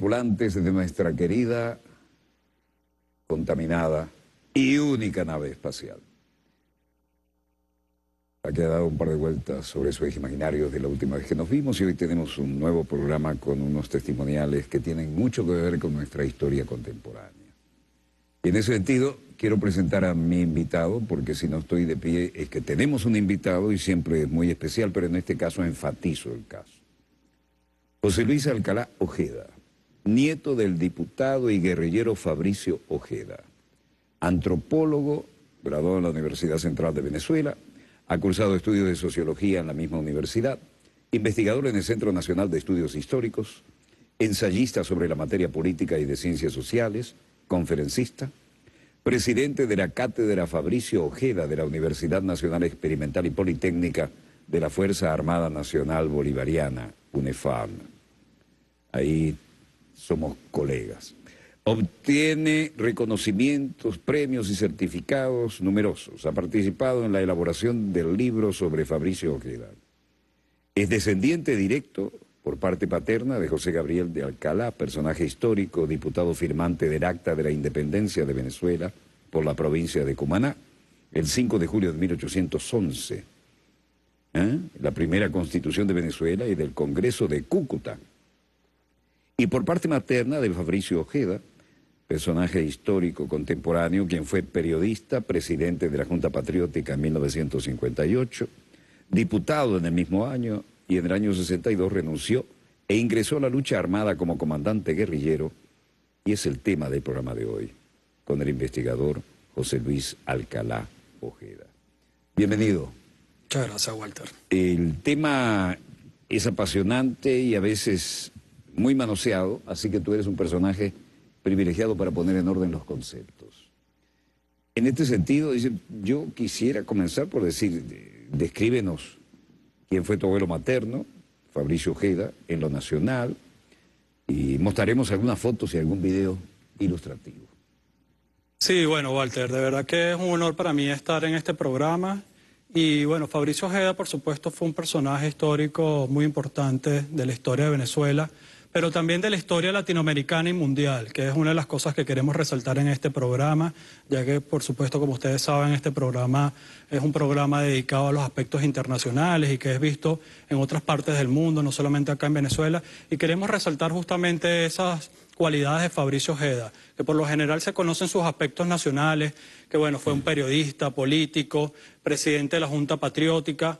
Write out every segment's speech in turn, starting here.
de nuestra querida, contaminada y única nave espacial. Ha dado un par de vueltas sobre su eje imaginario de la última vez que nos vimos y hoy tenemos un nuevo programa con unos testimoniales que tienen mucho que ver con nuestra historia contemporánea. Y en ese sentido, quiero presentar a mi invitado, porque si no estoy de pie es que tenemos un invitado y siempre es muy especial, pero en este caso enfatizo el caso. José Luis Alcalá Ojeda nieto del diputado y guerrillero Fabricio Ojeda, antropólogo, graduado en la Universidad Central de Venezuela, ha cursado estudios de sociología en la misma universidad, investigador en el Centro Nacional de Estudios Históricos, ensayista sobre la materia política y de ciencias sociales, conferencista, presidente de la Cátedra Fabricio Ojeda de la Universidad Nacional Experimental y Politécnica de la Fuerza Armada Nacional Bolivariana, UNEFAM. Ahí somos colegas. Obtiene reconocimientos, premios y certificados numerosos. Ha participado en la elaboración del libro sobre Fabricio Ojeda. Es descendiente directo por parte paterna de José Gabriel de Alcalá, personaje histórico, diputado firmante del Acta de la Independencia de Venezuela por la provincia de Cumaná, el 5 de julio de 1811. ¿eh? La primera constitución de Venezuela y del Congreso de Cúcuta, y por parte materna de Fabricio Ojeda, personaje histórico contemporáneo, quien fue periodista, presidente de la Junta Patriótica en 1958, diputado en el mismo año y en el año 62 renunció e ingresó a la lucha armada como comandante guerrillero y es el tema del programa de hoy con el investigador José Luis Alcalá Ojeda. Bienvenido. Muchas gracias, Walter. El tema es apasionante y a veces muy manoseado, así que tú eres un personaje privilegiado para poner en orden los conceptos. En este sentido, yo quisiera comenzar por decir, descríbenos quién fue tu abuelo materno, Fabricio Ojeda, en lo nacional, y mostraremos algunas fotos y algún video ilustrativo. Sí, bueno, Walter, de verdad que es un honor para mí estar en este programa. Y bueno, Fabricio Ojeda, por supuesto, fue un personaje histórico muy importante de la historia de Venezuela pero también de la historia latinoamericana y mundial, que es una de las cosas que queremos resaltar en este programa, ya que por supuesto, como ustedes saben, este programa es un programa dedicado a los aspectos internacionales y que es visto en otras partes del mundo, no solamente acá en Venezuela, y queremos resaltar justamente esas cualidades de Fabricio Jeda, que por lo general se conocen sus aspectos nacionales, que bueno, fue un periodista, político, presidente de la Junta Patriótica,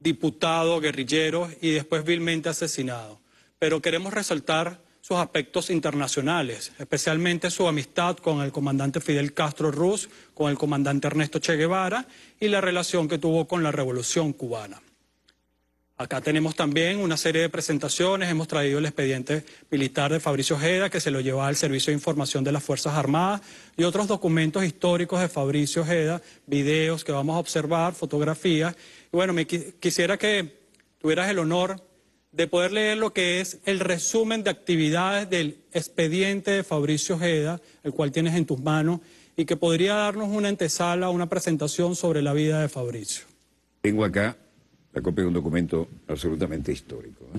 diputado, guerrillero y después vilmente asesinado pero queremos resaltar sus aspectos internacionales, especialmente su amistad con el comandante Fidel Castro Ruz, con el comandante Ernesto Che Guevara y la relación que tuvo con la Revolución cubana. Acá tenemos también una serie de presentaciones. Hemos traído el expediente militar de Fabricio Ojeda, que se lo lleva al Servicio de Información de las Fuerzas Armadas, y otros documentos históricos de Fabricio Ojeda, videos que vamos a observar, fotografías. Y bueno, quisiera que tuvieras el honor de poder leer lo que es el resumen de actividades del expediente de Fabricio Ojeda, el cual tienes en tus manos, y que podría darnos una antesala, una presentación sobre la vida de Fabricio. Tengo acá la copia de un documento absolutamente histórico. ¿eh?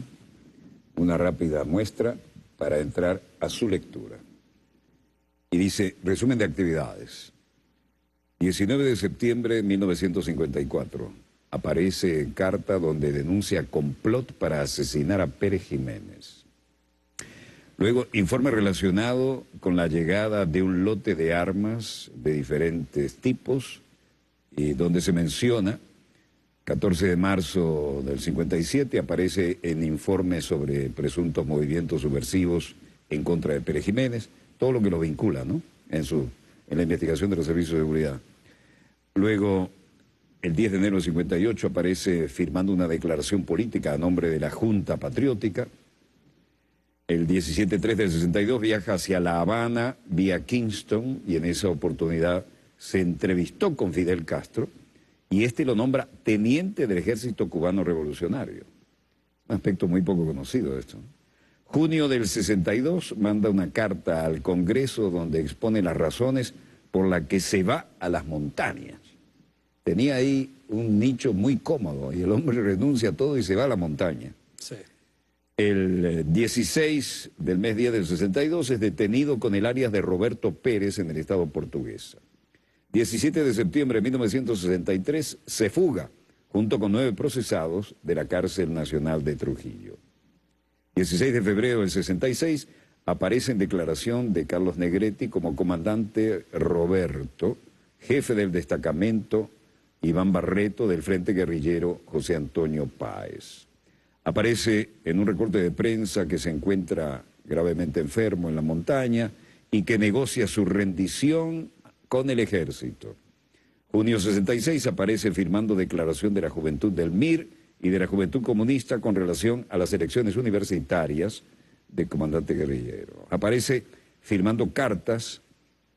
Una rápida muestra para entrar a su lectura. Y dice, resumen de actividades. 19 de septiembre de 1954 aparece carta donde denuncia complot para asesinar a Pérez Jiménez. Luego, informe relacionado con la llegada de un lote de armas de diferentes tipos, y donde se menciona, 14 de marzo del 57, aparece en informe sobre presuntos movimientos subversivos en contra de Pérez Jiménez, todo lo que lo vincula, ¿no? En, su, en la investigación de los servicios de seguridad. Luego, el 10 de enero del 58 aparece firmando una declaración política a nombre de la Junta Patriótica. El 17-3 del 62 viaja hacia La Habana vía Kingston y en esa oportunidad se entrevistó con Fidel Castro y este lo nombra teniente del ejército cubano revolucionario. Un aspecto muy poco conocido esto. Junio del 62 manda una carta al Congreso donde expone las razones por las que se va a las montañas tenía ahí un nicho muy cómodo y el hombre renuncia a todo y se va a la montaña. El 16 eh, del mes 10 del 62 es detenido con el área de Roberto Pérez en el estado portugués. 17 de septiembre de 1963 se fuga junto con nueve procesados de la cárcel nacional de Trujillo. 16 de febrero del 66 aparece en declaración de Carlos Negretti como comandante Roberto, jefe del destacamento Iván Barreto del Frente Guerrillero José Antonio Páez. Aparece en un recorte de prensa que se encuentra gravemente enfermo en la montaña y que negocia su rendición con el ejército. Junio 66 aparece firmando declaración de la juventud del MIR y de la juventud comunista con relación a las elecciones universitarias del comandante guerrillero. Aparece firmando cartas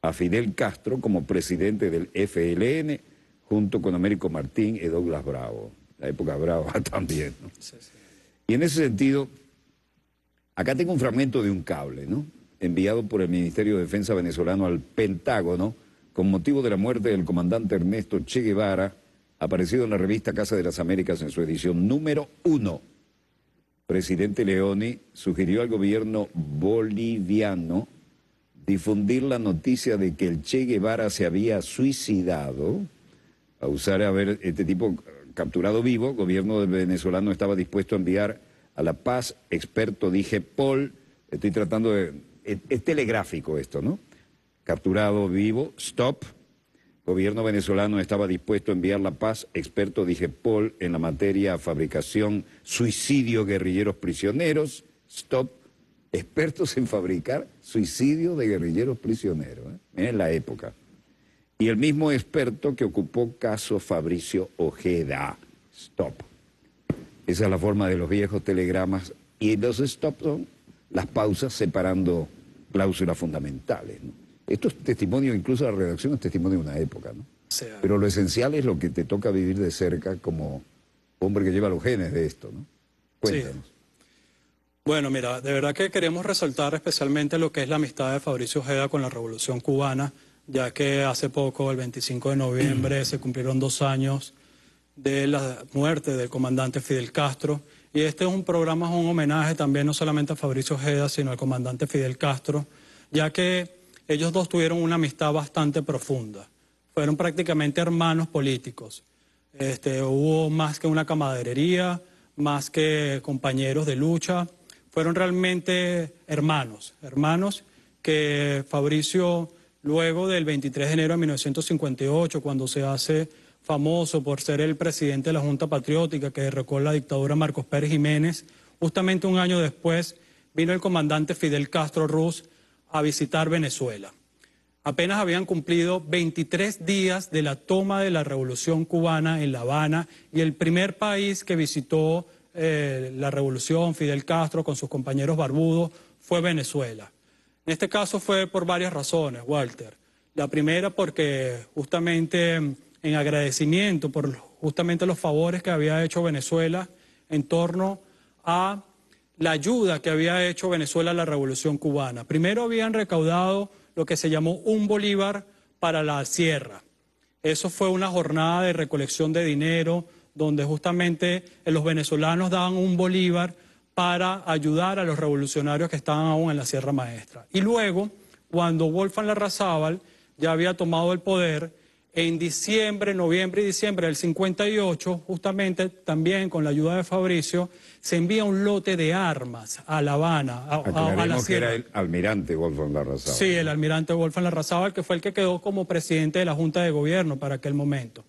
a Fidel Castro como presidente del FLN junto con Américo Martín y Douglas Bravo, la época brava también. Y en ese sentido, acá tengo un fragmento de un cable, ¿no? enviado por el Ministerio de Defensa venezolano al Pentágono con motivo de la muerte del comandante Ernesto Che Guevara, aparecido en la revista Casa de las Américas en su edición número uno. Presidente Leoni sugirió al gobierno boliviano difundir la noticia de que el Che Guevara se había suicidado a usar a ver este tipo capturado vivo. gobierno venezolano estaba dispuesto a enviar a La Paz, experto, dije, Paul, estoy tratando de... Es, telegráfico esto, ¿no? Capturado vivo, stop. Gobierno venezolano estaba dispuesto a enviar La Paz, experto, dije, Paul, en la materia fabricación, suicidio, guerrilleros prisioneros, stop. Expertos en fabricar suicidio de guerrilleros prisioneros. ¿eh? en la época y el mismo experto que ocupó caso Fabricio Ojeda. Stop. Esa es la forma de los viejos telegramas y los stop son las pausas separando cláusulas fundamentales. Esto es testimonio, incluso la redacción es testimonio de una época, ¿no? Pero lo esencial es lo que te toca vivir de cerca como hombre que lleva los genes de esto, ¿no? Cuéntanos. Bueno, mira, de verdad que queremos resaltar especialmente lo que es la amistad de Fabricio Ojeda con la Revolución Cubana ya que hace poco, el 25 de noviembre, se cumplieron dos años de la muerte del comandante Fidel Castro. Y este es un programa, es un homenaje también no solamente a Fabricio Ojeda, sino al comandante Fidel Castro, ya que ellos dos tuvieron una amistad bastante profunda. Fueron prácticamente hermanos políticos. Este, hubo más que una camaradería, más que compañeros de lucha. Fueron realmente hermanos, hermanos que Fabricio luego del 23 de enero de 1958, cuando se hace famoso por ser el presidente de la Junta Patriótica que derrocó la dictadura Marcos Pérez Jiménez. Justamente un año después vino el comandante Fidel Castro Ruz a visitar Venezuela. Apenas habían cumplido 23 días de la toma de la Revolución cubana en La Habana y el primer país que visitó eh, la Revolución, Fidel Castro con sus compañeros barbudos, fue Venezuela. En este caso fue por varias razones, Walter. La primera porque justamente en agradecimiento por justamente los favores que había hecho Venezuela en torno a la ayuda que había hecho Venezuela a la revolución cubana. Primero habían recaudado lo que se llamó un bolívar para la sierra. Eso fue una jornada de recolección de dinero donde justamente los venezolanos daban un bolívar para ayudar a los revolucionarios que estaban aún en la Sierra Maestra. Y luego, cuando Wolfgang Larrazábal ya había tomado el poder, en diciembre, noviembre y diciembre del 58, justamente también con la ayuda de Fabricio, se envía un lote de armas a La Habana, a, la Sierra. la que era el almirante Wolfgang Larrazábal. Sí, el almirante Wolfgang Larrazábal, que fue el que quedó como presidente de la Junta de Gobierno para aquel momento.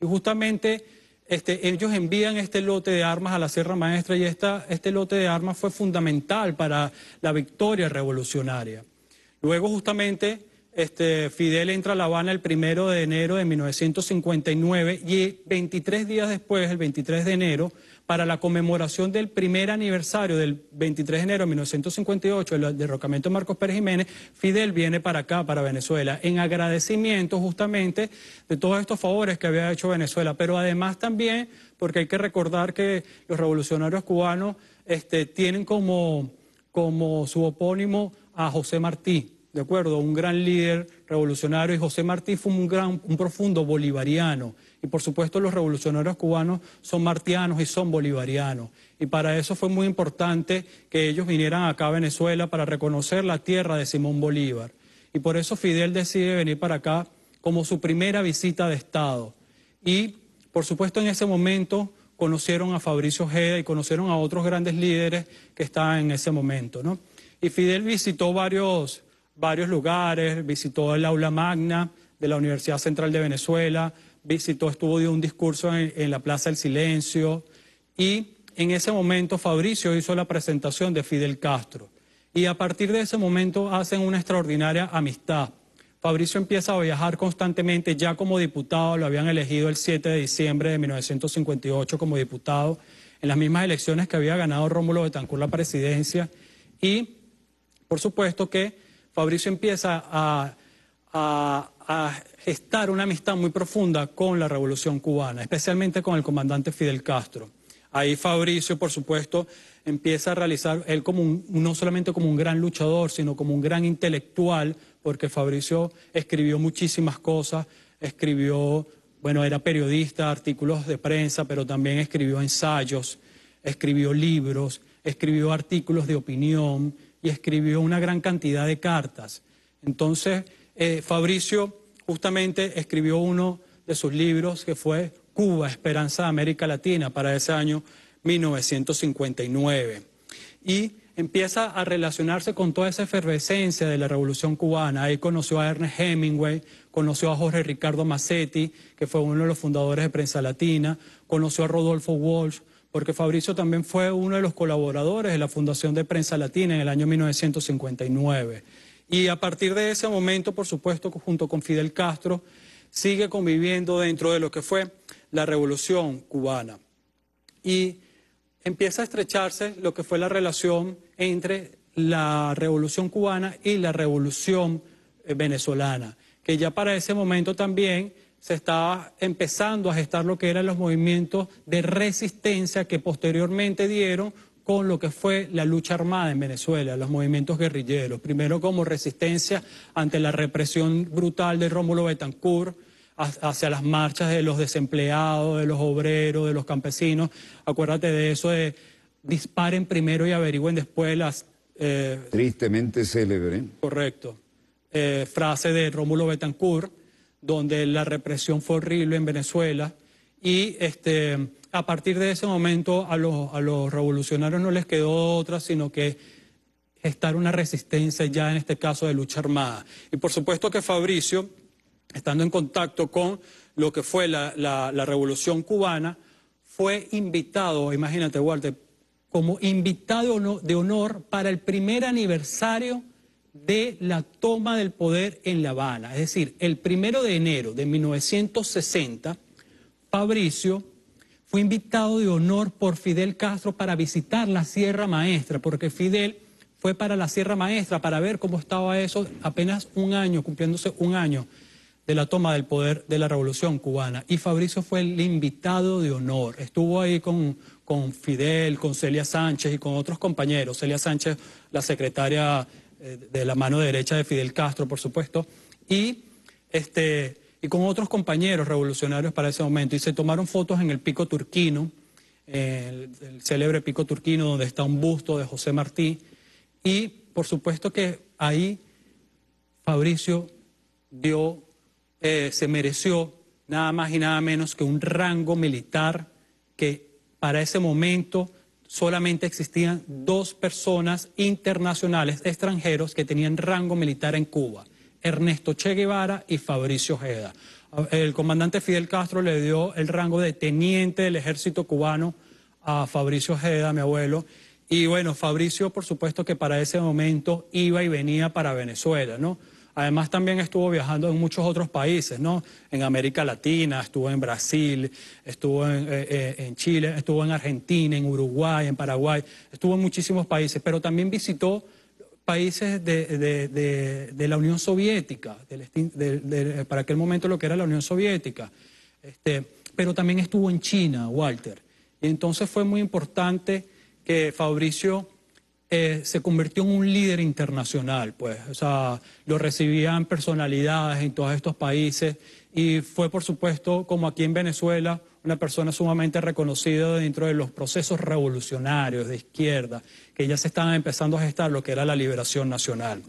Y justamente este, ellos envían este lote de armas a la Sierra Maestra y este lote de armas fue fundamental para la victoria revolucionaria. Luego justamente este, Fidel entra a La Habana el primero de enero de 1959 y 23 días después, el 23 de enero, para la conmemoración del primer aniversario del 23 de enero de 1958 el derrocamiento de Marcos Pérez Jiménez, Fidel viene para acá, para Venezuela, en agradecimiento justamente de todos estos favores que había hecho Venezuela, pero además también porque hay que recordar que los revolucionarios cubanos este, tienen como, como su opónimo a José Martí, ¿de acuerdo? Un gran líder revolucionario y José Martí fue un, gran, un profundo bolivariano. Y por supuesto los revolucionarios cubanos son martianos y son bolivarianos. Y para eso fue muy importante que ellos vinieran acá a Venezuela para reconocer la tierra de Simón Bolívar. Y por eso Fidel decide venir para acá como su primera visita de Estado. Y por supuesto en ese momento conocieron a Fabricio Ojeda y conocieron a otros grandes líderes que estaban en ese momento. Y Fidel visitó varios, varios lugares, visitó el aula magna, de la Universidad Central de Venezuela, visitó, estuvo dio un discurso en, la Plaza del Silencio y en ese momento Fabricio hizo la presentación de Fidel Castro y a partir de ese momento hacen una extraordinaria amistad. Fabricio empieza a viajar constantemente, ya como diputado, lo habían elegido el 7 de diciembre de 1958 como diputado, en las mismas elecciones que había ganado Rómulo Betancourt la presidencia, y por supuesto que Fabricio empieza a, a gestar una amistad muy profunda con la Revolución cubana, especialmente con el comandante Fidel Castro. Ahí Fabricio, por supuesto, empieza a realizar, él como no solamente como un gran luchador, sino como un gran intelectual, porque Fabricio escribió muchísimas cosas, escribió, bueno, era periodista, artículos de prensa, pero también escribió ensayos, escribió libros, escribió artículos de opinión y escribió una gran cantidad de cartas. Entonces, eh, Fabricio justamente escribió uno de sus libros que fue Cuba, Esperanza de América Latina, para ese año 1959. Y empieza a relacionarse con toda esa efervescencia de la Revolución cubana. Ahí conoció a Ernest Hemingway, conoció a Jorge Ricardo Massetti, que fue uno de los fundadores de Prensa Latina, conoció a Rodolfo Walsh, porque Fabricio también fue uno de los colaboradores de la Fundación de Prensa Latina en el año 1959. Y a partir de ese momento, por supuesto, junto con Fidel Castro, sigue conviviendo dentro de lo que fue la revolución cubana. Y empieza a estrecharse lo que fue la relación entre la revolución cubana y la revolución eh, venezolana, que ya para ese momento también se estaba empezando a gestar lo que eran los movimientos de resistencia que posteriormente dieron con lo que fue la lucha armada en Venezuela, los movimientos guerrilleros, primero como resistencia ante la represión brutal de Rómulo Betancourt hacia las marchas de los desempleados, de los obreros, de los campesinos. Acuérdate de eso de disparen primero y averigüen después las... Eh, Tristemente célebre. Correcto. Eh, frase de Rómulo Betancourt, donde la represión fue horrible en Venezuela y este a partir de ese momento a los, revolucionarios no les quedó otra sino que estar una resistencia ya en este caso de lucha armada. Y por supuesto que Fabricio, estando en contacto con lo que fue la, la revolución cubana, fue invitado, imagínate Walter, como invitado de honor para el primer aniversario de la toma del poder en La Habana. Es decir, el primero de enero de 1960, Fabricio fue invitado de honor por Fidel Castro para visitar la Sierra Maestra, porque Fidel fue para la Sierra Maestra para ver cómo estaba eso apenas un año, cumpliéndose un año de la toma del poder de la Revolución cubana. Y Fabricio fue el invitado de honor. Estuvo ahí con, con Fidel, con Celia Sánchez y con otros compañeros. Celia Sánchez, la secretaria eh, de la mano derecha de Fidel Castro, por supuesto. Y este, y con otros compañeros revolucionarios para ese momento. Y se tomaron fotos en el pico turquino, el, célebre pico turquino donde está un busto de José Martí. Y por supuesto que ahí Fabricio dio, eh, se mereció nada más y nada menos que un rango militar que para ese momento solamente existían dos personas internacionales extranjeros que tenían rango militar en Cuba. Ernesto Che Guevara y Fabricio Ojeda. El comandante Fidel Castro le dio el rango de teniente del ejército cubano a Fabricio Ojeda, mi abuelo. Y bueno, Fabricio, por supuesto que para ese momento iba y venía para Venezuela, ¿no? Además también estuvo viajando en muchos otros países, ¿no? En América Latina, estuvo en Brasil, estuvo en, eh, eh, Chile, estuvo en Argentina, en Uruguay, en Paraguay, estuvo en muchísimos países, pero también visitó países de, la Unión Soviética, para aquel momento lo que era la Unión Soviética, este, pero también estuvo en China, Walter. Y entonces fue muy importante que Fabricio eh, se convirtió en un líder internacional, pues, o sea, lo recibían personalidades en todos estos países y fue, por supuesto, como aquí en Venezuela, una persona sumamente reconocida dentro de los procesos revolucionarios de izquierda, que ya se estaban empezando a gestar lo que era la liberación nacional.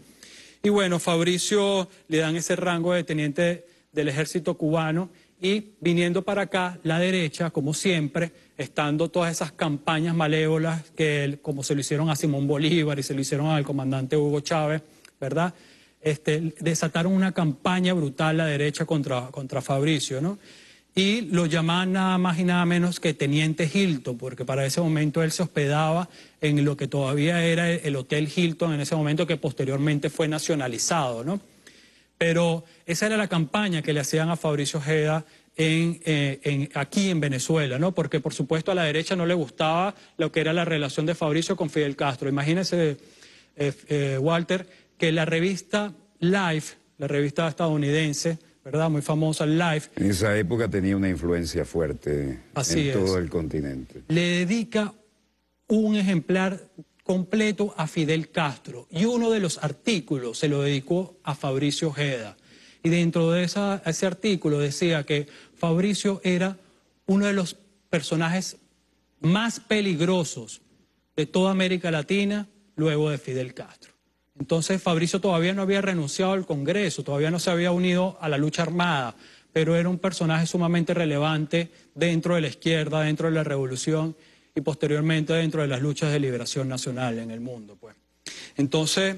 Y bueno, Fabricio le dan ese rango de teniente del ejército cubano y viniendo para acá, la derecha, como siempre, estando todas esas campañas malévolas que como se lo hicieron a Simón Bolívar y se lo hicieron al comandante Hugo Chávez, ¿verdad? Este, desataron una campaña brutal la derecha contra, contra Fabricio, ¿no? y lo llamaban nada más y nada menos que Teniente Hilton, porque para ese momento él se hospedaba en lo que todavía era el Hotel Hilton, en ese momento que posteriormente fue nacionalizado, ¿no? Pero esa era la campaña que le hacían a Fabricio Ojeda en, eh, aquí en Venezuela, ¿no? Porque por supuesto a la derecha no le gustaba lo que era la relación de Fabricio con Fidel Castro. Imagínense, eh, eh, Walter, que la revista Life, la revista estadounidense, ¿verdad? Muy famosa, Life. live. En esa época tenía una influencia fuerte en todo el continente. Le dedica un ejemplar completo a Fidel Castro y uno de los artículos se lo dedicó a Fabricio Jeda Y dentro de ese artículo decía que Fabricio era uno de los personajes más peligrosos de toda América Latina luego de Fidel Castro. Entonces Fabricio todavía no había renunciado al Congreso, todavía no se había unido a la lucha armada, pero era un personaje sumamente relevante dentro de la izquierda, dentro de la revolución y posteriormente dentro de las luchas de liberación nacional en el mundo. Pues. Entonces,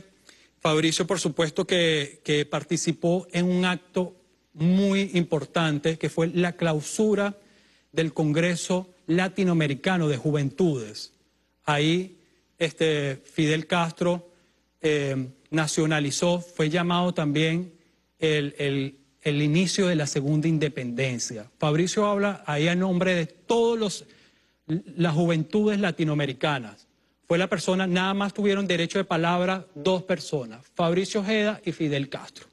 Fabricio, por supuesto, que, participó en un acto muy importante que fue la clausura del Congreso Latinoamericano de Juventudes. Ahí este, Fidel Castro eh, nacionalizó, fue llamado también el, el, inicio de la segunda independencia. Fabricio habla ahí en nombre de todas las juventudes latinoamericanas. Fue la persona, nada más tuvieron derecho de palabra dos personas, Fabricio Ojeda y Fidel Castro.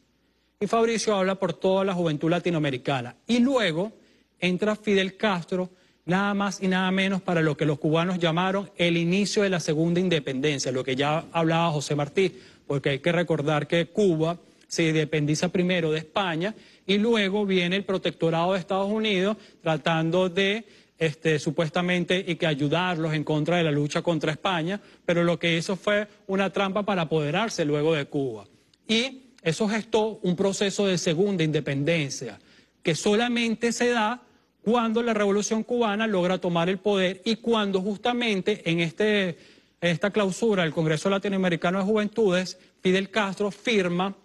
Y Fabricio habla por toda la juventud latinoamericana. Y luego entra Fidel Castro nada más y nada menos para lo que los cubanos llamaron el inicio de la segunda independencia, lo que ya hablaba José Martí, porque hay que recordar que Cuba se independiza primero de España y luego viene el protectorado de Estados Unidos tratando de este, supuestamente y que ayudarlos en contra de la lucha contra España, pero lo que hizo fue una trampa para apoderarse luego de Cuba. Y eso gestó un proceso de segunda independencia que solamente se da cuando la Revolución Cubana logra tomar el poder y cuando justamente en este, esta clausura del Congreso Latinoamericano de Juventudes, Fidel Castro firma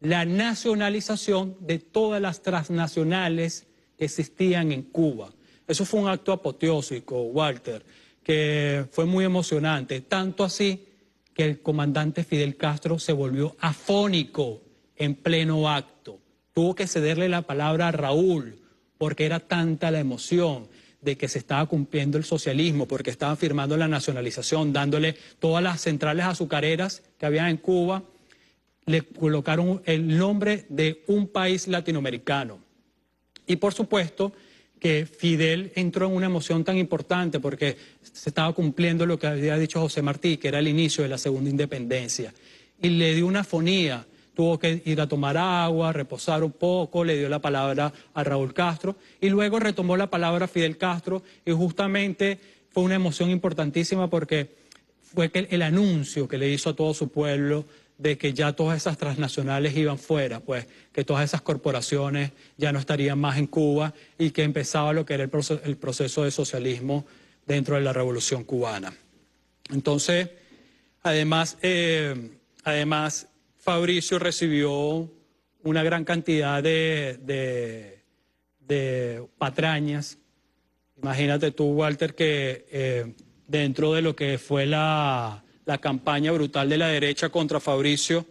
la nacionalización de todas las transnacionales que existían en Cuba. Eso fue un acto apoteósico, Walter, que fue muy emocionante, tanto así que el comandante Fidel Castro se volvió afónico en pleno acto. Tuvo que cederle la palabra a Raúl porque era tanta la emoción de que se estaba cumpliendo el socialismo, porque estaban firmando la nacionalización, dándole todas las centrales azucareras que había en Cuba, le colocaron el nombre de un país latinoamericano. Y por supuesto que Fidel entró en una emoción tan importante porque se estaba cumpliendo lo que había dicho José Martí, que era el inicio de la segunda independencia. Y le dio una fonía tuvo que ir a tomar agua, reposar un poco, le dio la palabra a Raúl Castro y luego retomó la palabra Fidel Castro y justamente fue una emoción importantísima porque fue el, el anuncio que le hizo a todo su pueblo de que ya todas esas transnacionales iban fuera, pues que todas esas corporaciones ya no estarían más en Cuba y que empezaba lo que era el proceso, de socialismo dentro de la revolución cubana. Entonces, además, eh, además Fabricio recibió una gran cantidad de, patrañas. Imagínate tú, Walter, que eh, dentro de lo que fue la, campaña brutal de la derecha contra Fabricio,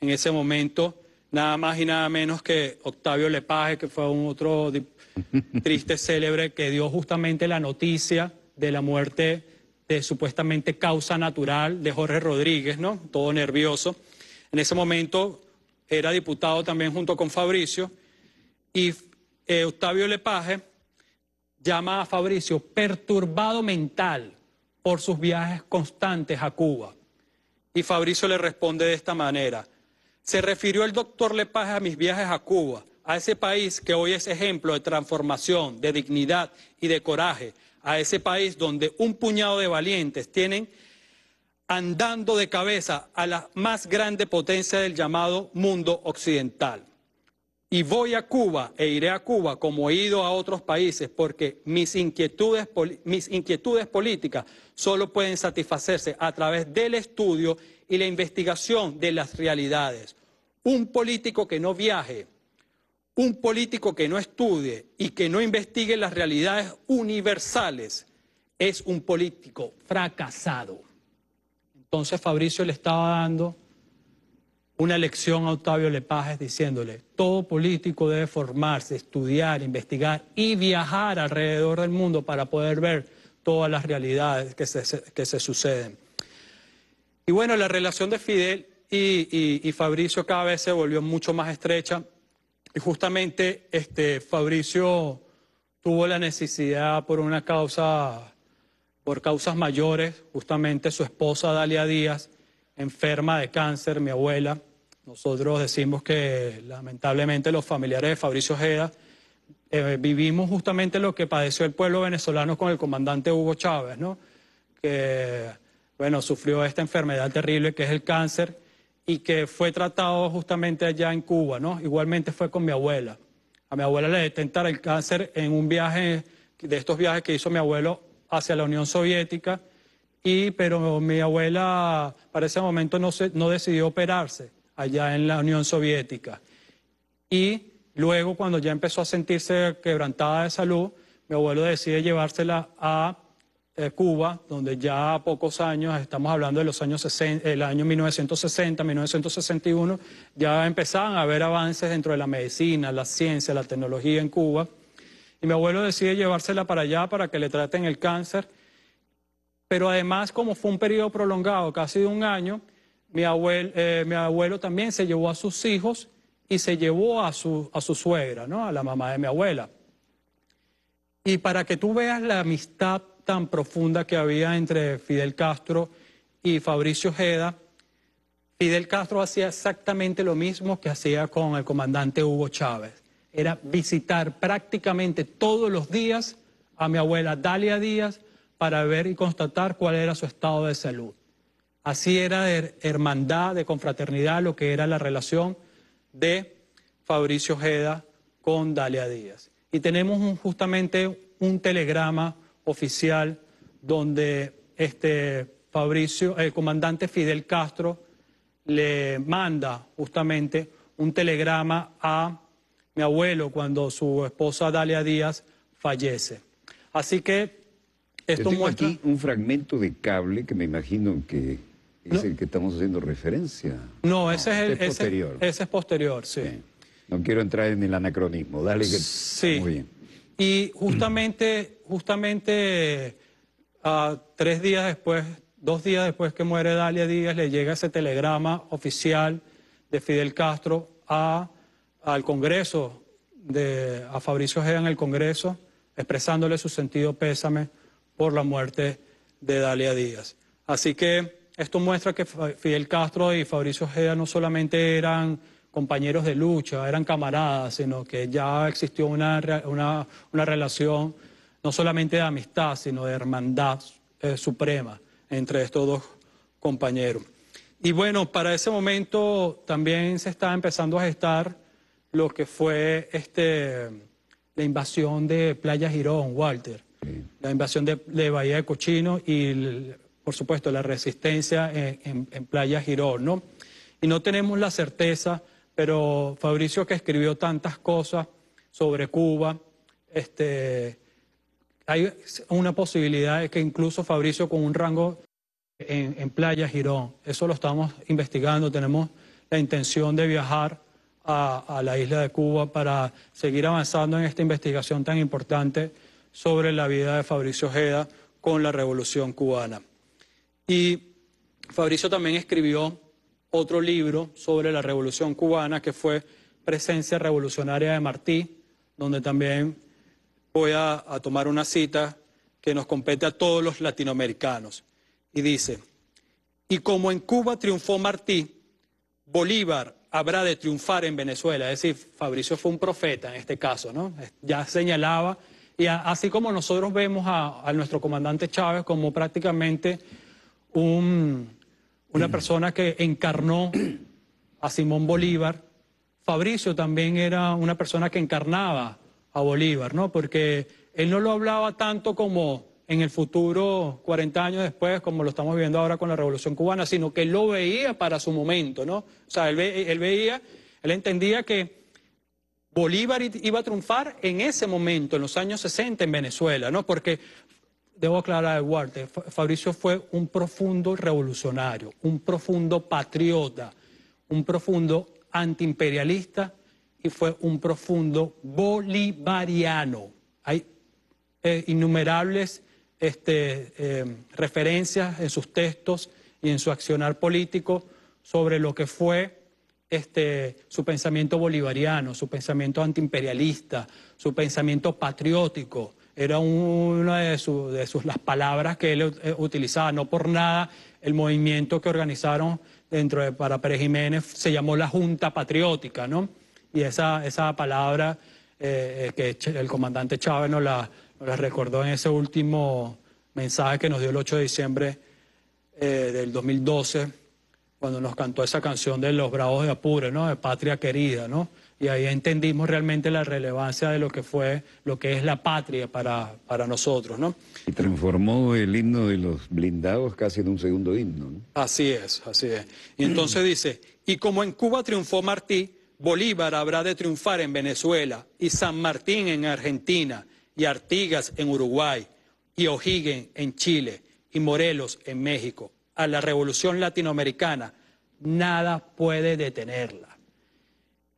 en ese momento, nada más y nada menos que Octavio Lepage, que fue un otro triste célebre que dio justamente la noticia de la muerte de supuestamente causa natural de Jorge Rodríguez, ¿no? Todo nervioso. En ese momento era diputado también junto con Fabricio y eh, Octavio Lepage llama a Fabricio perturbado mental por sus viajes constantes a Cuba. Y Fabricio le responde de esta manera. Se refirió el doctor Lepage a mis viajes a Cuba, a ese país que hoy es ejemplo de transformación, de dignidad y de coraje, a ese país donde un puñado de valientes tienen andando de cabeza a la más grande potencia del llamado mundo occidental. Y voy a Cuba e iré a Cuba como he ido a otros países porque mis inquietudes, mis inquietudes políticas solo pueden satisfacerse a través del estudio y la investigación de las realidades. Un político que no viaje, un político que no estudie y que no investigue las realidades universales es un político fracasado. Entonces Fabricio le estaba dando una lección a Octavio Lepage diciéndole, todo político debe formarse, estudiar, investigar y viajar alrededor del mundo para poder ver todas las realidades que se, que se suceden. Y bueno, la relación de Fidel y, Fabricio cada vez se volvió mucho más estrecha y justamente este, Fabricio tuvo la necesidad por una causa por causas mayores, justamente su esposa Dalia Díaz, enferma de cáncer, mi abuela. Nosotros decimos que lamentablemente los familiares de Fabricio Ojeda eh, vivimos justamente lo que padeció el pueblo venezolano con el comandante Hugo Chávez, ¿no? Que, bueno, sufrió esta enfermedad terrible que es el cáncer y que fue tratado justamente allá en Cuba, ¿no? Igualmente fue con mi abuela. A mi abuela le detectaron el cáncer en un viaje, de estos viajes que hizo mi abuelo hacia la Unión Soviética, y, pero mi abuela para ese momento no, se, no decidió operarse allá en la Unión Soviética. Y luego, cuando ya empezó a sentirse quebrantada de salud, mi abuelo decide llevársela a eh, Cuba, donde ya a pocos años, estamos hablando de los años el año 1960, 1961, ya empezaban a haber avances dentro de la medicina, la ciencia, la tecnología en Cuba. Y mi abuelo decide llevársela para allá para que le traten el cáncer. Pero además, como fue un periodo prolongado, casi de un año, mi eh, abuelo, también se llevó a sus hijos y se llevó a su, a suegra, ¿no? a la mamá de mi abuela. Y para que tú veas la amistad tan profunda que había entre Fidel Castro y Fabricio Ojeda, Fidel Castro hacía exactamente lo mismo que hacía con el comandante Hugo Chávez era visitar prácticamente todos los días a mi abuela Dalia Díaz para ver y constatar cuál era su estado de salud. Así era de hermandad, de confraternidad, lo que era la relación de Fabricio Ojeda con Dalia Díaz. Y tenemos justamente un telegrama oficial donde este Fabricio, el comandante Fidel Castro le manda justamente un telegrama a mi abuelo cuando su esposa Dalia Díaz fallece. Así que esto muestra... aquí un fragmento de cable que me imagino que es el que estamos haciendo referencia. No, ese es el... Este posterior. Ese, es posterior, sí. No quiero entrar en el anacronismo, dale que... Sí. Muy bien. Y justamente, justamente ah, tres días después, dos días después que muere Dalia Díaz, le llega ese telegrama oficial de Fidel Castro a al Congreso, de, a Fabricio Gea en el Congreso, expresándole su sentido pésame por la muerte de Dalia Díaz. Así que esto muestra que Fidel Castro y Fabricio Gea no solamente eran compañeros de lucha, eran camaradas, sino que ya existió una, una, relación no solamente de amistad, sino de hermandad eh, suprema entre estos dos compañeros. Y bueno, para ese momento también se está empezando a gestar lo que fue este, la invasión de Playa Girón, Walter, la invasión de, Bahía de Cochino y, por supuesto, la resistencia en, Playa Girón, ¿no? Y no tenemos la certeza, pero Fabricio, que escribió tantas cosas sobre Cuba, este, hay una posibilidad de que incluso Fabricio con un rango en Playa Girón, eso lo estamos investigando, tenemos la intención de viajar a, la isla de Cuba para seguir avanzando en esta investigación tan importante sobre la vida de Fabricio Ojeda con la Revolución Cubana. Y Fabricio también escribió otro libro sobre la Revolución Cubana que fue Presencia Revolucionaria de Martí, donde también voy a, a tomar una cita que nos compete a todos los latinoamericanos. Y dice, y como en Cuba triunfó Martí, Bolívar habrá de triunfar en Venezuela. Es decir, Fabricio fue un profeta en este caso, ¿no? Ya señalaba, y así como nosotros vemos a, nuestro comandante Chávez como prácticamente una mm. persona que encarnó a Simón Bolívar, Fabricio también era una persona que encarnaba a Bolívar, ¿no? Porque él no lo hablaba tanto como en el futuro, 40 años después, como lo estamos viendo ahora con la Revolución Cubana, sino que lo veía para su momento, ¿no? O sea, él, veía, él entendía que Bolívar iba a triunfar en ese momento, en los años 60 en Venezuela, ¿no? Porque, debo aclarar, Eduardo, Fabricio fue un profundo revolucionario, un profundo patriota, un profundo antiimperialista y fue un profundo bolivariano. Hay eh, innumerables este, eh, referencias en sus textos y en su accionar político sobre lo que fue este, su pensamiento bolivariano, su pensamiento antiimperialista, su pensamiento patriótico. Era una de, de sus, las palabras que él eh, utilizaba. No por nada el movimiento que organizaron dentro de para Pérez Jiménez se llamó la Junta Patriótica, ¿no? Y esa, esa palabra eh, que el comandante Chávez nos la, nos recordó en ese último mensaje que nos dio el 8 de diciembre eh, del 2012, cuando nos cantó esa canción de Los Bravos de Apure, ¿no? De Patria Querida, ¿no? Y ahí entendimos realmente la relevancia de lo que fue, lo que es la patria para, para nosotros, ¿no? Y transformó el himno de los blindados casi en un segundo himno, ¿no? Así es, así es. Y entonces dice, y como en Cuba triunfó Martí, Bolívar habrá de triunfar en Venezuela y San Martín en Argentina y Artigas en Uruguay, y O'Higgins en Chile, y Morelos en México, a la revolución latinoamericana, nada puede detenerla.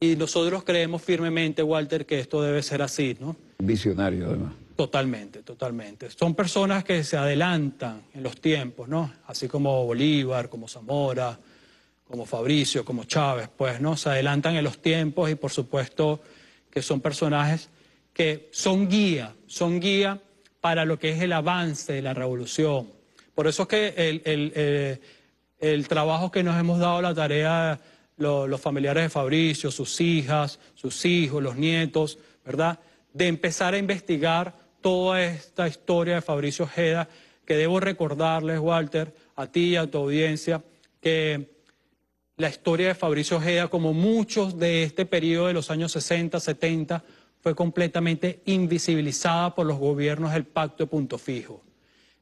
Y nosotros creemos firmemente, Walter, que esto debe ser así, ¿no? Visionario, además. Totalmente, totalmente. Son personas que se adelantan en los tiempos, ¿no? Así como Bolívar, como Zamora, como Fabricio, como Chávez, pues, ¿no? Se adelantan en los tiempos y, por supuesto, que son personajes que son guía, son guía para lo que es el avance de la revolución. Por eso es que el, eh, trabajo que nos hemos dado la tarea los familiares de Fabricio, sus hijas, sus hijos, los nietos, ¿verdad? De empezar a investigar toda esta historia de Fabricio Ojeda, que debo recordarles, Walter, a ti y a tu audiencia, que la historia de Fabricio Ojeda, como muchos de este periodo de los años 60, 70, fue completamente invisibilizada por los gobiernos del pacto de punto fijo.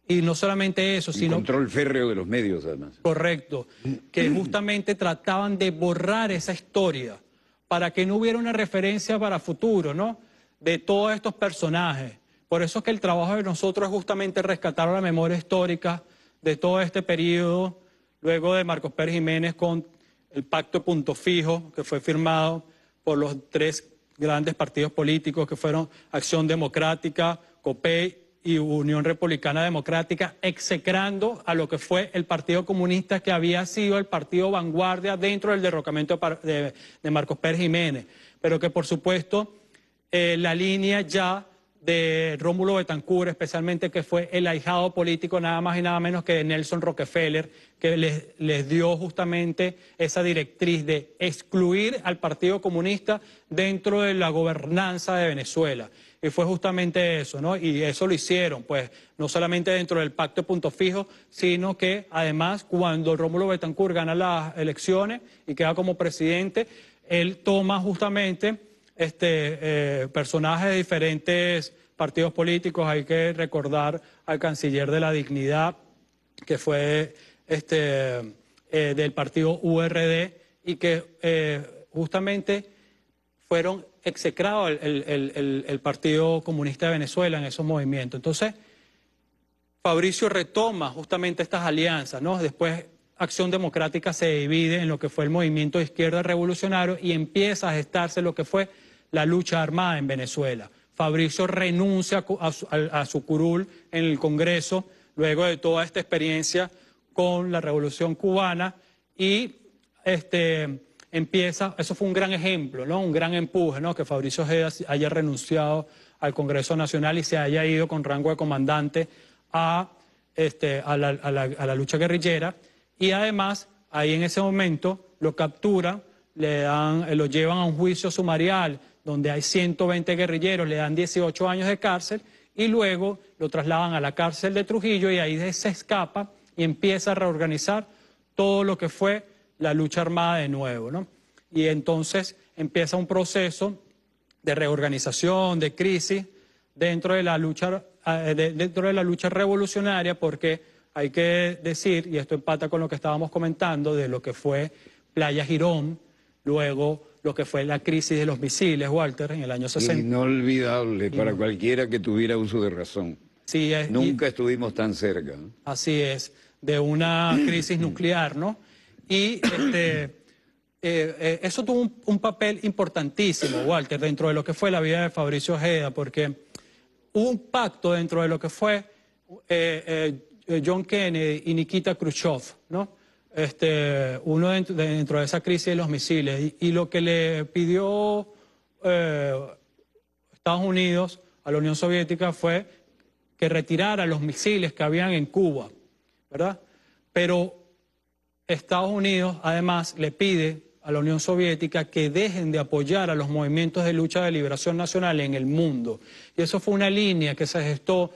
Y no solamente eso, sino... El control férreo de los medios, además. Correcto, que justamente trataban de borrar esa historia para que no hubiera una referencia para futuro, ¿no? De todos estos personajes. Por eso es que el trabajo de nosotros es justamente rescatar la memoria histórica de todo este periodo, luego de Marcos Pérez Jiménez con el pacto de punto fijo que fue firmado por los tres grandes partidos políticos que fueron Acción Democrática, COPEI y Unión Republicana Democrática, execrando a lo que fue el Partido Comunista, que había sido el partido vanguardia dentro del derrocamiento de, Marcos Pérez Jiménez, pero que por supuesto eh, la línea ya de Rómulo Betancourt, especialmente que fue el ahijado político nada más y nada menos que de Nelson Rockefeller, que les, les dio justamente esa directriz de excluir al Partido Comunista dentro de la gobernanza de Venezuela. Y fue justamente eso, ¿no? Y eso lo hicieron, pues, no solamente dentro del pacto de punto fijo, sino que además cuando Rómulo Betancourt gana las elecciones y queda como presidente, él toma justamente este, eh, personajes de diferentes partidos políticos. Hay que recordar al canciller de la dignidad, que fue este, eh, del partido URD y que eh, justamente fueron execrados el, Partido Comunista de Venezuela en esos movimientos. Entonces, Fabricio retoma justamente estas alianzas, ¿no? Después Acción Democrática se divide en lo que fue el movimiento de izquierda revolucionario y empieza a gestarse lo que fue la lucha armada en Venezuela. Fabricio renuncia a su, curul en el Congreso luego de toda esta experiencia con la Revolución Cubana y este, empieza, eso fue un gran ejemplo, ¿no? un gran empuje, ¿no? que Fabricio Ojeda haya renunciado al Congreso Nacional y se haya ido con rango de comandante a, este, la, lucha guerrillera. Y además, ahí en ese momento lo capturan, le dan, lo llevan a un juicio sumarial, donde hay 120 guerrilleros, le dan 18 años de cárcel y luego lo trasladan a la cárcel de Trujillo y ahí se escapa y empieza a reorganizar todo lo que fue la lucha armada de nuevo. ¿no? Y entonces empieza un proceso de reorganización, de crisis dentro de la lucha, eh, dentro de la lucha revolucionaria porque hay que decir, y esto empata con lo que estábamos comentando, de lo que fue Playa Girón, luego lo que fue la crisis de los misiles, Walter, en el año 60. Inolvidable para cualquiera que tuviera uso de razón. Sí, es, Nunca estuvimos tan cerca. Así es, de una crisis nuclear, ¿no? Y este, eh, eh, eso tuvo un, papel importantísimo, Walter, dentro de lo que fue la vida de Fabricio Ojeda, porque hubo un pacto dentro de lo que fue eh, John Kennedy y Nikita Khrushchev, ¿no? este, uno dentro, de esa crisis de los misiles. Y, lo que le pidió eh, Estados Unidos a la Unión Soviética fue que retirara los misiles que habían en Cuba, ¿verdad? Pero Estados Unidos además le pide a la Unión Soviética que dejen de apoyar a los movimientos de lucha de liberación nacional en el mundo. Y eso fue una línea que se gestó,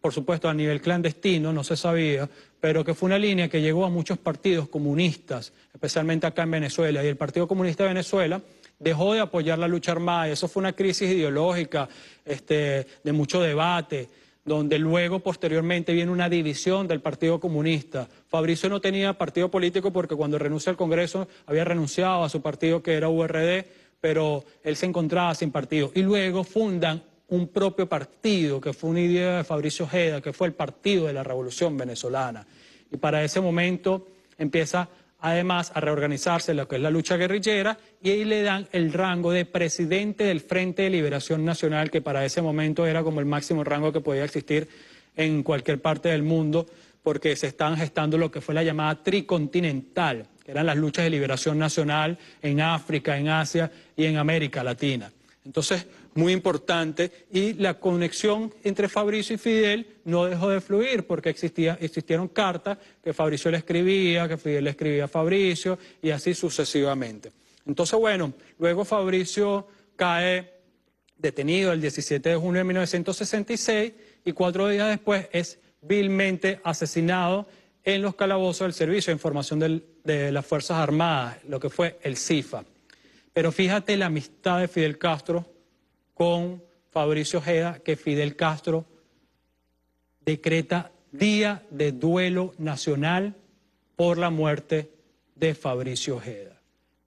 por supuesto, a nivel clandestino, no se sabía, pero que fue una línea que llegó a muchos partidos comunistas, especialmente acá en Venezuela. Y el Partido Comunista de Venezuela dejó de apoyar la lucha armada. Y eso fue una crisis ideológica, este, de mucho debate, donde luego, posteriormente, viene una división del Partido Comunista. Fabricio no tenía partido político porque cuando renuncia al Congreso había renunciado a su partido que era URD, pero él se encontraba sin partido. Y luego fundan un propio partido, que fue un idea de Fabricio Ojeda, que fue el Partido de la Revolución Venezolana. Y para ese momento empieza además a reorganizarse lo que es la lucha guerrillera y ahí le dan el rango de presidente del Frente de Liberación Nacional, que para ese momento era como el máximo rango que podía existir en cualquier parte del mundo, porque se están gestando lo que fue la llamada tricontinental, que eran las luchas de liberación nacional en África, en Asia y en América Latina. Entonces, muy importante y la conexión entre Fabricio y Fidel no dejó de fluir porque existía, existieron cartas que Fabricio le escribía, que Fidel le escribía a Fabricio y así sucesivamente. Entonces, bueno, luego Fabricio cae detenido el 17 de junio de 1966 y cuatro días después es vilmente asesinado en los calabozos del Servicio de Información de las Fuerzas Armadas, lo que fue el CIFA. Pero fíjate la amistad de Fidel Castro con Fabricio Ojeda que Fidel Castro decreta día de duelo nacional por la muerte de Fabricio Ojeda.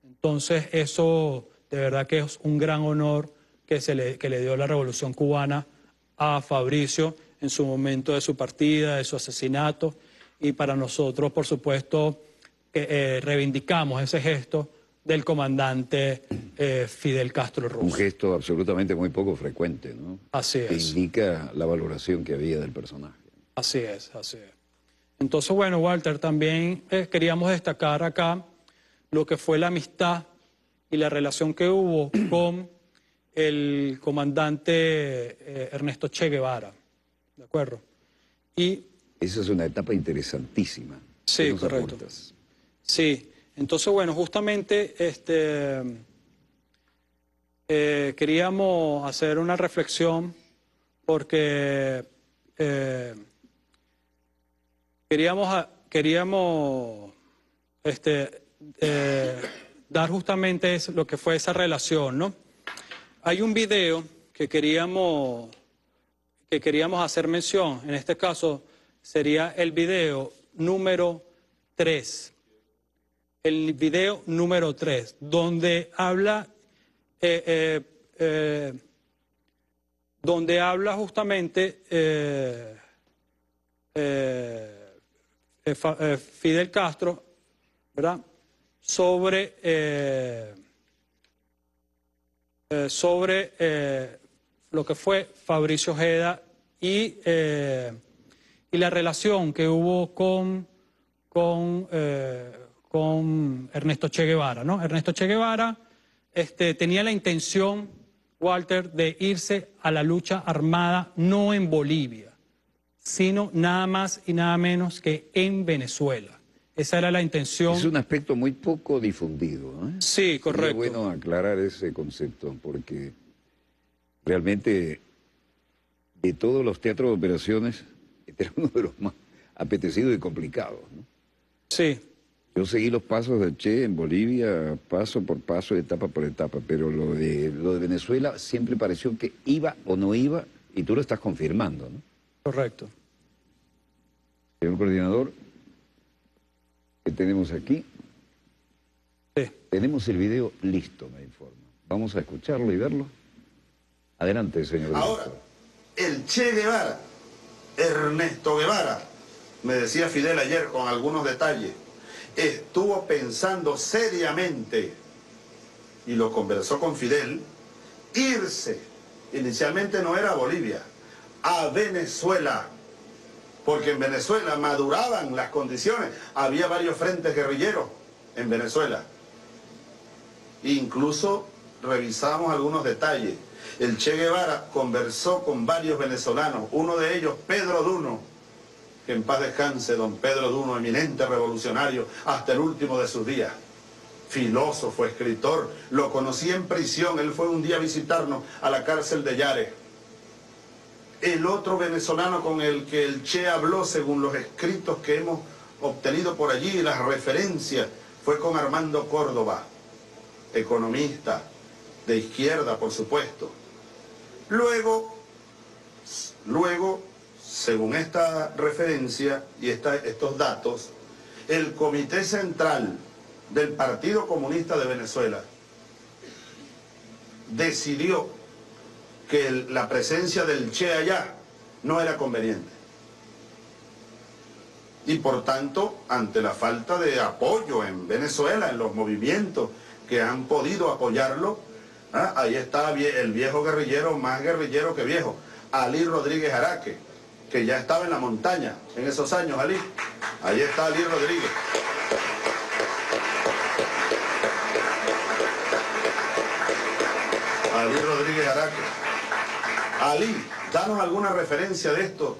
Entonces, eso de verdad que es un gran honor que, se le, que le dio la Revolución Cubana a Fabricio en su momento de su partida, de su asesinato, y para nosotros, por supuesto, eh, reivindicamos ese gesto del comandante eh, Fidel Castro Ruz. Un gesto absolutamente muy poco frecuente, ¿no? Así es. indica la valoración que había del personaje. Así es, así es. Entonces, bueno, Walter, también eh, queríamos destacar acá lo que fue la amistad y la relación que hubo con el comandante eh, Ernesto Che Guevara, ¿de acuerdo? Y... Esa es una etapa interesantísima. Sí, correcto. Sí, entonces, bueno, justamente este, eh, queríamos hacer una reflexión porque eh, queríamos, queríamos este, eh, dar justamente lo que fue esa relación, ¿no? Hay un video que queríamos, que queríamos hacer mención, en este caso sería el video número 3 el video número 3, donde habla, eh, eh, eh, donde habla justamente Fidel Castro, ¿verdad? Sobre, sobre lo que fue Fabricio Ojeda y, y la relación que hubo con, con con Ernesto Che Guevara. ¿no? Ernesto Che Guevara este, tenía la intención, Walter, de irse a la lucha armada no en Bolivia, sino nada más y nada menos que en Venezuela. Esa era la intención. Es un aspecto muy poco difundido. ¿eh? Sí, correcto. Es bueno aclarar ese concepto porque realmente de todos los teatros de operaciones, este era uno de los más apetecidos y complicados. ¿no? Sí. Yo seguí los pasos de Che en Bolivia, paso por paso, etapa por etapa, pero lo de, lo de Venezuela siempre pareció que iba o no iba, y tú lo estás confirmando, ¿no? Correcto. Señor coordinador, que tenemos aquí? Sí. Tenemos el video listo, me informa. Vamos a escucharlo y verlo. Adelante, señor. Ahora, el Che Guevara, Ernesto Guevara, me decía Fidel ayer con algunos detalles estuvo pensando seriamente, y lo conversó con Fidel, irse, inicialmente no era a Bolivia, a Venezuela, porque en Venezuela maduraban las condiciones, había varios frentes guerrilleros en Venezuela. Incluso revisamos algunos detalles. El Che Guevara conversó con varios venezolanos, uno de ellos, Pedro Duno, en paz descanse don Pedro Duno, eminente revolucionario, hasta el último de sus días. Filósofo, escritor, lo conocí en prisión, él fue un día a visitarnos a la cárcel de Yare. El otro venezolano con el que el Che habló, según los escritos que hemos obtenido por allí, las referencias, fue con Armando Córdoba, economista, de izquierda, por supuesto. Luego, luego según esta referencia y estos datos, el Comité Central del Partido Comunista de Venezuela decidió que la presencia del Che allá no era conveniente. Y por tanto, ante la falta de apoyo en Venezuela, en los movimientos que han podido apoyarlo, ¿ah? ahí está el viejo guerrillero, más guerrillero que viejo, Ali Rodríguez Araque, que ya estaba en la montaña en esos años, Ali. Ahí está Ali Rodríguez. Ali Rodríguez Araque. Ali, danos alguna referencia de esto.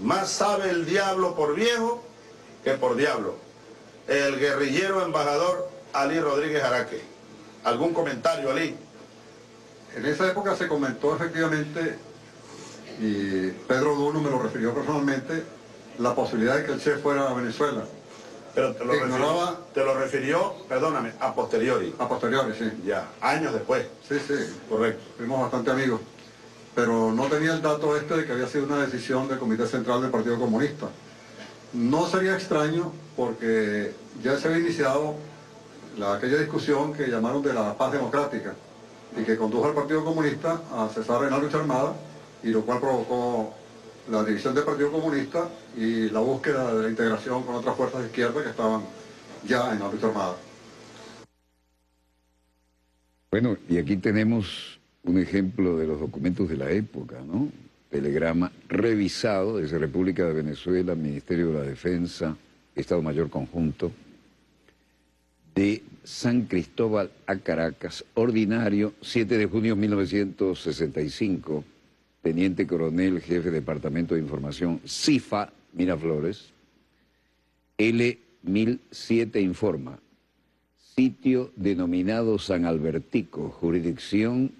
Más sabe el diablo por viejo que por diablo. El guerrillero embajador Ali Rodríguez Araque. ¿Algún comentario, Ali? En esa época se comentó efectivamente y Pedro Duno me lo refirió personalmente, la posibilidad de que el Che fuera a Venezuela. Pero te lo, refirió, te lo refirió, perdóname, a posteriori. A posteriori, sí. Ya, años después. Sí, sí. Correcto. Fuimos bastante amigos. Pero no tenía el dato este de que había sido una decisión del Comité Central del Partido Comunista. No sería extraño porque ya se había iniciado la, aquella discusión que llamaron de la paz democrática y que condujo al Partido Comunista a cesar en la lucha armada y lo cual provocó la división del Partido Comunista y la búsqueda de la integración con otras fuerzas de izquierda que estaban ya en ámbito armado. Bueno, y aquí tenemos un ejemplo de los documentos de la época, ¿no? Telegrama revisado desde República de Venezuela, Ministerio de la Defensa, Estado Mayor Conjunto, de San Cristóbal a Caracas, ordinario, 7 de junio de 1965 teniente coronel, jefe de Departamento de Información, CIFA, Miraflores, L1007 informa, sitio denominado San Albertico, jurisdicción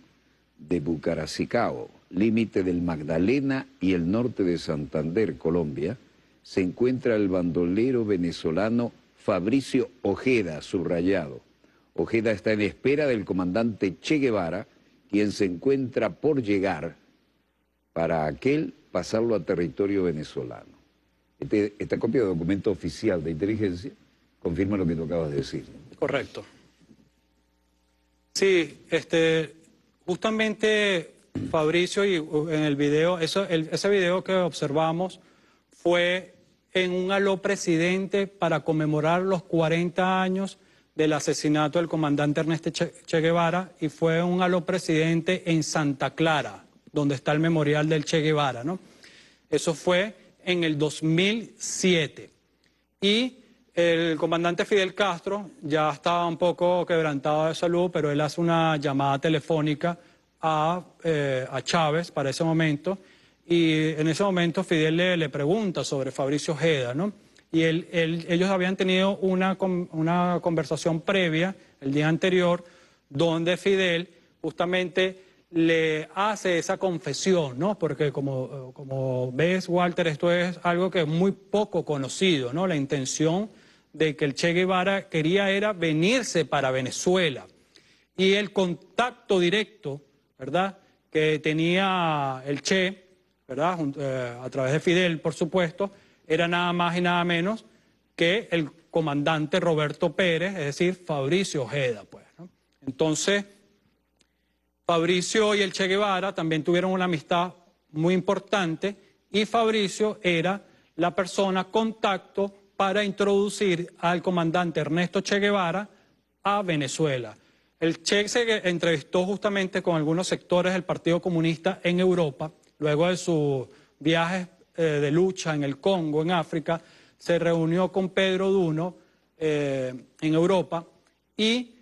de Bucaracicao, límite del Magdalena y el norte de Santander, Colombia, se encuentra el bandolero venezolano Fabricio Ojeda, subrayado. Ojeda está en espera del comandante Che Guevara, quien se encuentra por llegar para aquel pasarlo a territorio venezolano. Este, esta copia de documento oficial de inteligencia confirma lo que tú acabas de decir. Correcto. Sí, este, justamente Fabricio y uh, en el video, eso, ese video que observamos fue en un aló presidente para conmemorar los 40 años del asesinato del comandante Ernesto che, Guevara y fue un aló presidente en Santa Clara donde está el memorial del Che Guevara, ¿no? Eso fue en el 2007. Y el comandante Fidel Castro ya estaba un poco quebrantado de salud, pero él hace una llamada telefónica a, eh, Chávez para ese momento. Y en ese momento Fidel le, pregunta sobre Fabricio Ojeda, ¿no? Y ellos habían tenido una, una conversación previa el día anterior donde Fidel justamente le hace esa confesión, ¿no? Porque como, como ves, Walter, esto es algo que es muy poco conocido, ¿no? La intención de que el Che Guevara quería era venirse para Venezuela. Y el contacto directo, ¿verdad?, que tenía el Che, ¿verdad?, eh, a través de Fidel, por supuesto, era nada más y nada menos que el comandante Roberto Pérez, es decir, Fabricio Ojeda, pues. ¿no? Entonces, Fabricio y el Che Guevara también tuvieron una amistad muy importante y Fabricio era la persona contacto para introducir al comandante Ernesto Che Guevara a Venezuela. El Che se entrevistó justamente con algunos sectores del Partido Comunista en Europa, luego de sus viajes eh, de lucha en el Congo, en África, se reunió con Pedro Duno eh, en Europa y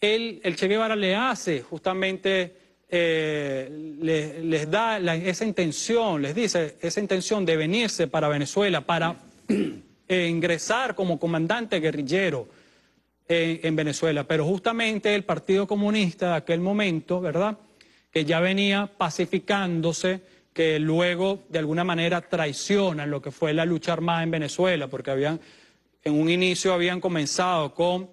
el Che Guevara le hace justamente, eh, les da esa intención, les dice esa intención de venirse para Venezuela, para eh, ingresar como comandante guerrillero en, eh, en Venezuela. Pero justamente el Partido Comunista de aquel momento, ¿verdad? Que ya venía pacificándose, que luego de alguna manera traicionan lo que fue la lucha armada en Venezuela, porque habían, en un inicio habían comenzado con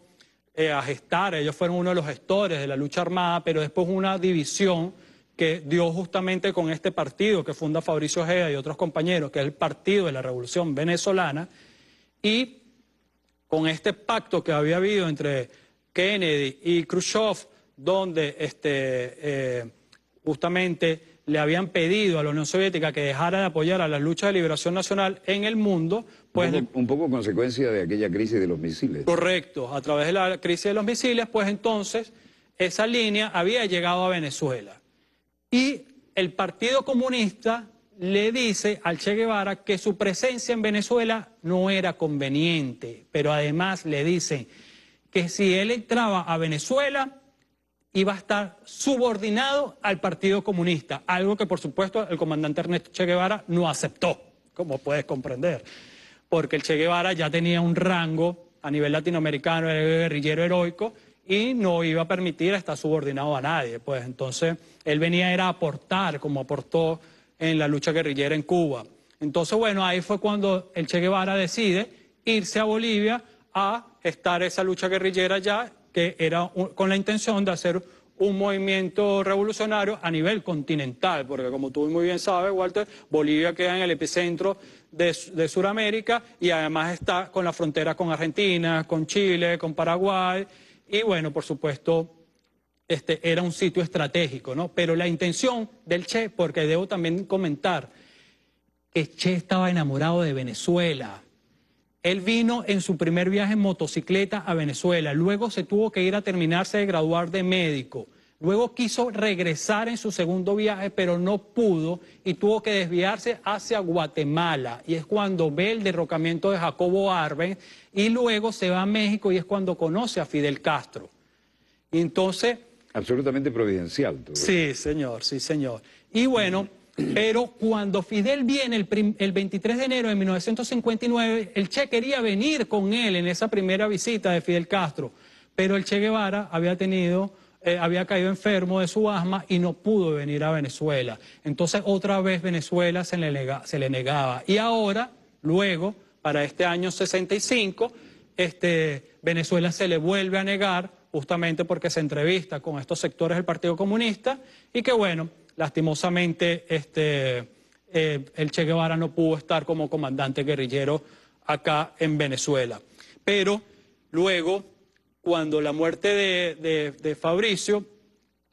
eh, a gestar, ellos fueron uno de los gestores de la lucha armada, pero después una división que dio justamente con este partido que funda Fabricio Gea y otros compañeros, que es el Partido de la Revolución Venezolana, y con este pacto que había habido entre Kennedy y Khrushchev, donde este, eh, justamente le habían pedido a la Unión Soviética que dejara de apoyar a la lucha de liberación nacional en el mundo un, pues, poco, un poco consecuencia de aquella crisis de los misiles. Correcto, a través de la crisis de los misiles, pues entonces esa línea había llegado a Venezuela. Y el Partido Comunista le dice al Che Guevara que su presencia en Venezuela no era conveniente, pero además le dice que si él entraba a Venezuela iba a estar subordinado al Partido Comunista, algo que por supuesto el comandante Ernesto Che Guevara no aceptó, como puedes comprender porque el Che Guevara ya tenía un rango a nivel latinoamericano, era guerrillero heroico y no iba a permitir estar subordinado a nadie. Pues entonces él venía era a aportar como aportó en la lucha guerrillera en Cuba. Entonces, bueno, ahí fue cuando el Che Guevara decide irse a Bolivia a estar esa lucha guerrillera ya, que era con la intención de hacer un movimiento revolucionario a nivel continental, porque como tú muy bien sabes, Walter, Bolivia queda en el epicentro de, de Sudamérica y además está con la frontera con Argentina, con Chile, con Paraguay y bueno, por supuesto, este, era un sitio estratégico, ¿no? Pero la intención del Che, porque debo también comentar que Che estaba enamorado de Venezuela. Él vino en su primer viaje en motocicleta a Venezuela, luego se tuvo que ir a terminarse de graduar de médico. Luego quiso regresar en su segundo viaje, pero no pudo y tuvo que desviarse hacia Guatemala. Y es cuando ve el derrocamiento de Jacobo Arbenz y luego se va a México y es cuando conoce a Fidel Castro. Y entonces... Absolutamente providencial. Sí, señor, sí, señor. Y bueno, pero cuando Fidel viene el 23 de enero de 1959, el Che quería venir con él en esa primera visita de Fidel Castro, pero el Che Guevara había tenido eh, había caído enfermo de su asma y no pudo venir a Venezuela. Entonces otra vez Venezuela se le, negaba. Y ahora, luego, para este año 65, este, Venezuela se le vuelve a negar justamente porque se entrevista con estos sectores del Partido Comunista y que bueno, lastimosamente este, eh, el Che Guevara no pudo estar como comandante guerrillero acá en Venezuela. Pero luego cuando la muerte de, Fabricio,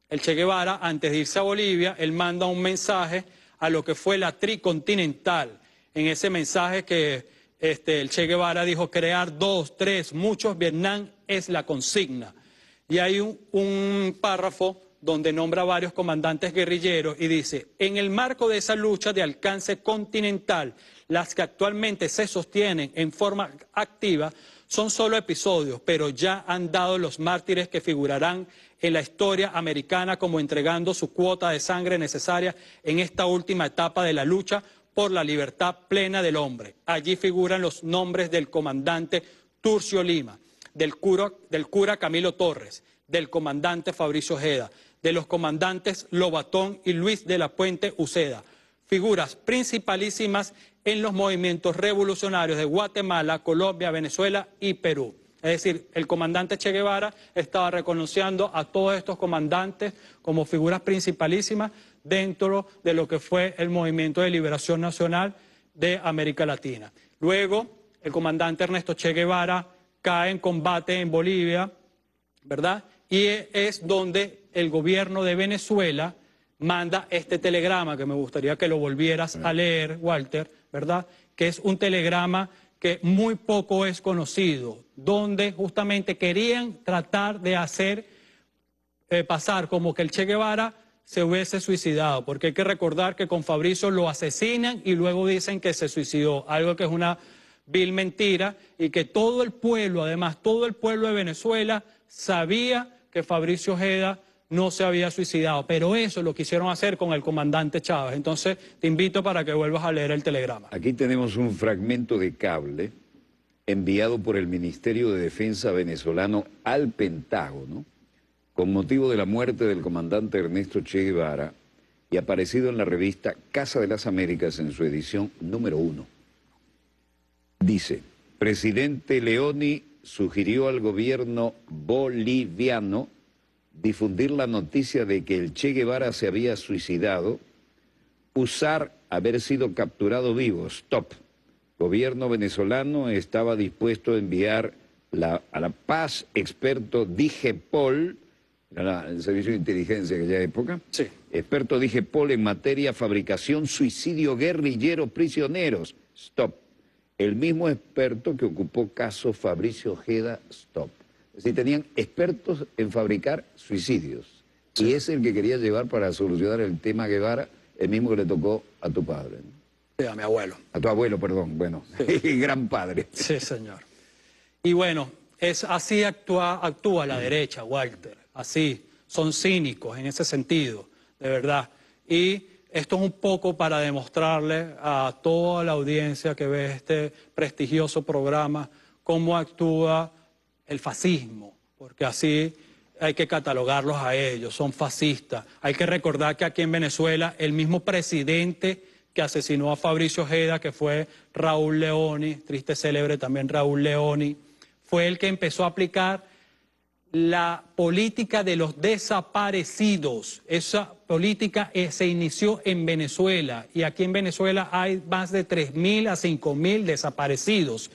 el Che Guevara, antes de irse a Bolivia, él manda un mensaje a lo que fue la tricontinental. En ese mensaje que este, el Che Guevara dijo, crear dos, tres, muchos, Vietnam es la consigna. Y hay un, un párrafo donde nombra a varios comandantes guerrilleros y dice, en el marco de esa lucha de alcance continental, las que actualmente se sostienen en forma activa, son solo episodios, pero ya han dado los mártires que figurarán en la historia americana como entregando su cuota de sangre necesaria en esta última etapa de la lucha por la libertad plena del hombre. Allí figuran los nombres del comandante Turcio Lima, del cura, del cura Camilo Torres, del comandante Fabricio jeda de los comandantes Lobatón y Luis de la Puente Uceda, figuras principalísimas en los movimientos revolucionarios de Guatemala, Colombia, Venezuela y Perú. Es decir, el comandante Che Guevara estaba reconociendo a todos estos comandantes como figuras principalísimas dentro de lo que fue el movimiento de liberación nacional de América Latina. Luego, el comandante Ernesto Che Guevara cae en combate en Bolivia, ¿verdad? Y es donde el gobierno de Venezuela manda este telegrama que me gustaría que lo volvieras a leer, Walter, ¿verdad? Que es un telegrama que muy poco es conocido, donde justamente querían tratar de hacer eh, pasar como que el Che Guevara se hubiese suicidado, porque hay que recordar que con Fabricio lo asesinan y luego dicen que se suicidó, algo que es una vil mentira y que todo el pueblo, además todo el pueblo de Venezuela, sabía que Fabricio Ojeda no se había suicidado. Pero eso lo quisieron hacer con el comandante Chávez. Entonces te invito para que vuelvas a leer el telegrama. Aquí tenemos un fragmento de cable enviado por el Ministerio de Defensa venezolano al Pentágono con motivo de la muerte del comandante Ernesto Che Guevara y aparecido en la revista Casa de las Américas en su edición número uno. Dice, presidente Leoni sugirió al gobierno boliviano difundir la noticia de que el Che Guevara se había suicidado, usar haber sido capturado vivo, stop. Gobierno venezolano estaba dispuesto a enviar a la paz experto DIGEPOL, Paul, el servicio de inteligencia de aquella época, sí. experto DIGEPOL en materia fabricación, suicidio, guerrillero prisioneros, stop. El mismo experto que ocupó caso Fabricio Ojeda, stop decir, tenían expertos en fabricar suicidios. Y es el que quería llevar para solucionar el tema Guevara, el mismo que le tocó a tu padre. Sí, a mi abuelo. A tu abuelo, perdón, bueno, gran padre. Sí, señor. Y bueno, es, así actúa, actúa la derecha, Walter, así. Son cínicos en ese sentido, de verdad. Y esto es un poco para demostrarle a toda la audiencia que ve este prestigioso programa cómo actúa el fascismo, porque así hay que catalogarlos a ellos, son fascistas. Hay que recordar que aquí en Venezuela el mismo presidente que asesinó a Fabricio Ojeda, que fue Raúl Leoni, triste célebre también Raúl Leoni, fue el que empezó a aplicar la política de los desaparecidos. Esa política eh, se inició en Venezuela y aquí en Venezuela hay más de 3.000 a 5.000 desaparecidos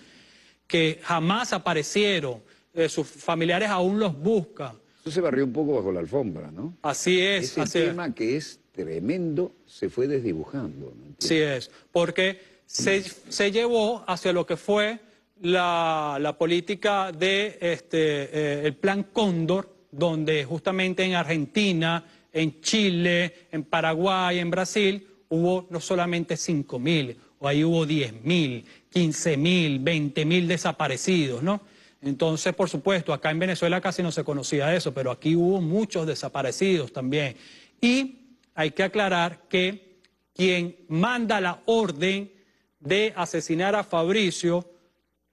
que jamás aparecieron eh, sus familiares aún los buscan. Eso se barrió un poco bajo la alfombra, ¿no? Así es. Ese tema que es tremendo se fue desdibujando. ¿no? Así es, porque se, llevó hacia lo que fue la, política de este, eh, el plan Cóndor, donde justamente en Argentina, en Chile, en Paraguay, en Brasil, hubo no solamente 5.000, ahí hubo 10.000, 15.000, 20.000 desaparecidos, ¿no? Entonces, por supuesto, acá en Venezuela casi no se conocía eso, pero aquí hubo muchos desaparecidos también. Y hay que aclarar que quien manda la orden de asesinar a Fabricio,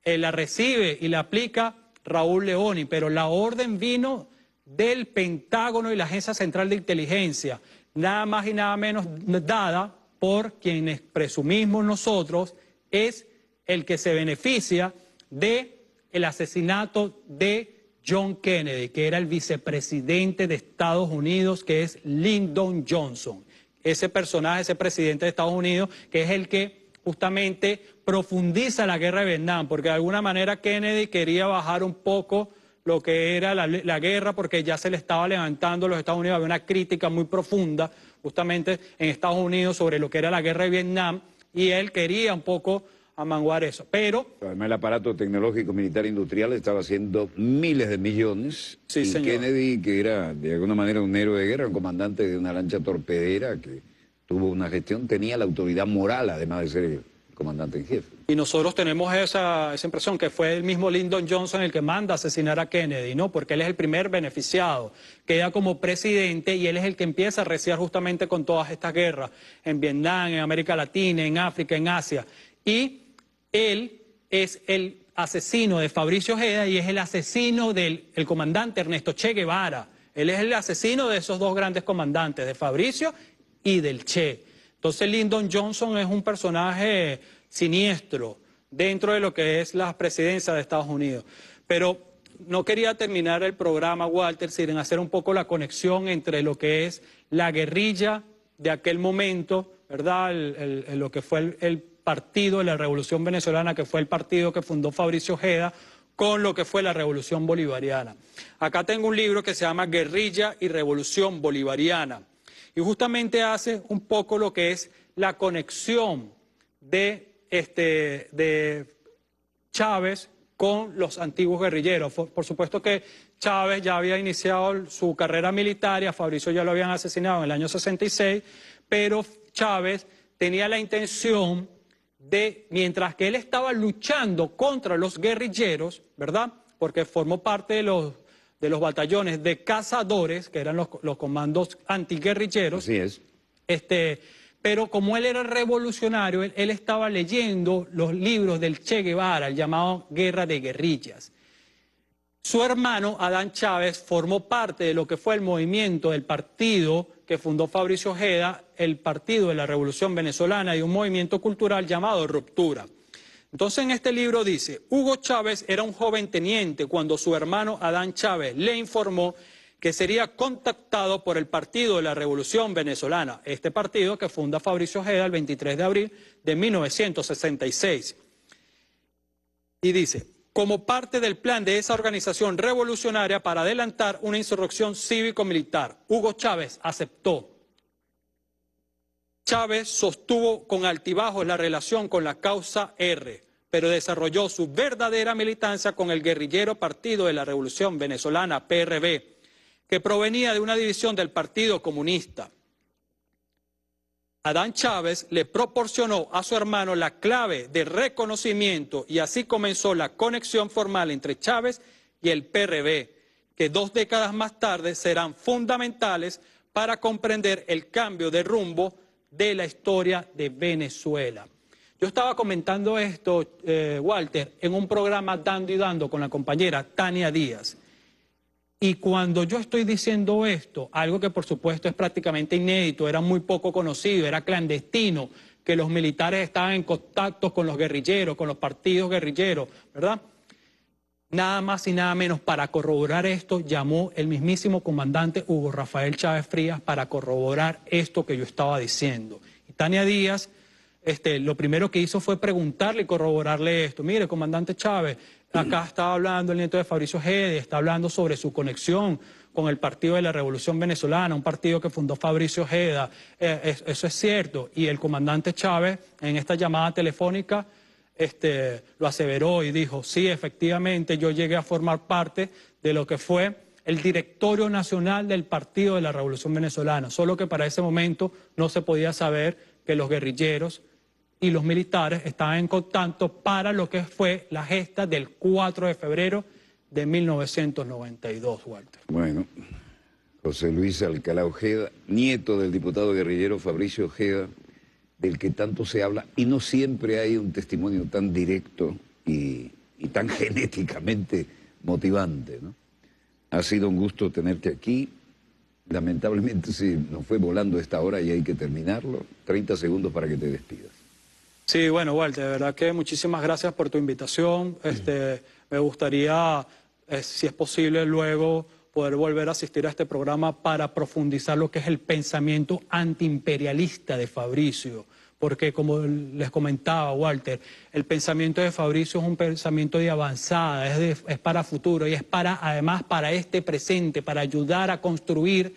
la recibe y la aplica Raúl Leoni, pero la orden vino del Pentágono y la Agencia Central de Inteligencia, nada más y nada menos dada por quienes presumimos nosotros es el que se beneficia de el asesinato de John Kennedy, que era el vicepresidente de Estados Unidos, que es Lyndon Johnson. Ese personaje, ese presidente de Estados Unidos, que es el que justamente profundiza la guerra de Vietnam, porque de alguna manera Kennedy quería bajar un poco lo que era la, guerra, porque ya se le estaba levantando a los Estados Unidos, había una crítica muy profunda justamente en Estados Unidos sobre lo que era la guerra de Vietnam, y él quería un poco a manguar eso. Pero. Además, el aparato tecnológico militar industrial estaba haciendo miles de millones. y Kennedy, que era de alguna manera un héroe de guerra, un comandante de una lancha torpedera que tuvo una gestión, tenía la autoridad moral, además de ser comandante en jefe. Y nosotros tenemos esa, esa impresión que fue el mismo Lyndon Johnson el que manda asesinar a Kennedy, ¿no? Porque él es el primer beneficiado, queda como presidente y él es el que empieza a reciar justamente con todas estas guerras en Vietnam, en América Latina, en África, en Asia. Y él es el asesino de Fabricio Ojeda y es el asesino del comandante Ernesto Che Guevara. Él es el asesino de esos dos grandes comandantes, de Fabricio y del Che. Entonces Lyndon Johnson es un personaje siniestro dentro de lo que es la presidencia de Estados Unidos. Pero no quería terminar el programa, Walter, sin hacer un poco la conexión entre lo que es la guerrilla de aquel momento, ¿verdad? lo que fue el partido de la Revolución Venezolana, que fue el partido que fundó Fabricio Ojeda, con lo que fue la Revolución Bolivariana. Acá tengo un libro que se llama Guerrilla y Revolución Bolivariana, y justamente hace un poco lo que es la conexión de, este, de Chávez con los antiguos guerrilleros. Por supuesto que Chávez ya había iniciado su carrera militar, Fabricio ya lo habían asesinado en el año 66, pero Chávez tenía la intención mientras que él estaba luchando contra los guerrilleros, ¿verdad? Porque formó parte de los, de los batallones de cazadores, que eran los, comandos antiguerrilleros. Así es. Este, pero como él era revolucionario, él, él, estaba leyendo los libros del Che Guevara, el llamado Guerra de Guerrillas. Su hermano, Adán Chávez, formó parte de lo que fue el movimiento del partido que fundó Fabricio Ojeda el Partido de la Revolución Venezolana y un movimiento cultural llamado Ruptura. Entonces en este libro dice, Hugo Chávez era un joven teniente cuando su hermano Adán Chávez le informó que sería contactado por el Partido de la Revolución Venezolana, este partido que funda Fabricio Ojeda el 23 de abril de 1966. Y dice, como parte del plan de esa organización revolucionaria para adelantar una insurrección cívico-militar, Hugo Chávez aceptó Chávez sostuvo con altibajos la relación con la causa R, pero desarrolló su verdadera militancia con el guerrillero Partido de la Revolución Venezolana, PRB, que provenía de una división del Partido Comunista. Adán Chávez le proporcionó a su hermano la clave de reconocimiento y así comenzó la conexión formal entre Chávez y el PRB, que dos décadas más tarde serán fundamentales para comprender el cambio de rumbo de la historia de Venezuela. Yo estaba comentando esto, eh, Walter, en un programa Dando y Dando con la compañera Tania Díaz. Y cuando yo estoy diciendo esto, algo que por supuesto es prácticamente inédito, era muy poco conocido, era clandestino, que los militares estaban en contacto con los guerrilleros, con los partidos guerrilleros, ¿verdad? Nada más y nada menos para corroborar esto, llamó el mismísimo comandante Hugo Rafael Chávez Frías para corroborar esto que yo estaba diciendo. Tania Díaz, este, lo primero que hizo fue preguntarle y corroborarle esto. Mire, comandante Chávez, acá está hablando el nieto de Fabricio Gede, está hablando sobre su conexión con el Partido de la Revolución Venezolana, un partido que fundó Fabricio Ojeda. Eh, eso es cierto. Y el comandante Chávez, en esta llamada telefónica, este, lo aseveró y dijo, sí, efectivamente, yo llegué a formar parte de lo que fue el directorio nacional del Partido de la Revolución Venezolana, solo que para ese momento no se podía saber que los guerrilleros y los militares estaban en contacto para lo que fue la gesta del 4 de febrero de 1992, Walter. Bueno, José Luis Alcalá Ojeda, nieto del diputado guerrillero Fabricio Ojeda, del que tanto se habla y no siempre hay un testimonio tan directo y, tan genéticamente motivante. Ha sido un gusto tenerte aquí. Lamentablemente se nos fue volando esta hora y hay que terminarlo. 30 segundos para que te despidas. Sí, bueno, Walter, de verdad que muchísimas gracias por tu invitación. Este, me gustaría, eh, si es posible, luego poder volver a asistir a este programa para profundizar lo que es el pensamiento antiimperialista de Fabricio. Porque como les comentaba Walter, el pensamiento de Fabricio es un pensamiento de avanzada, es, para futuro y es para además para este presente, para ayudar a construir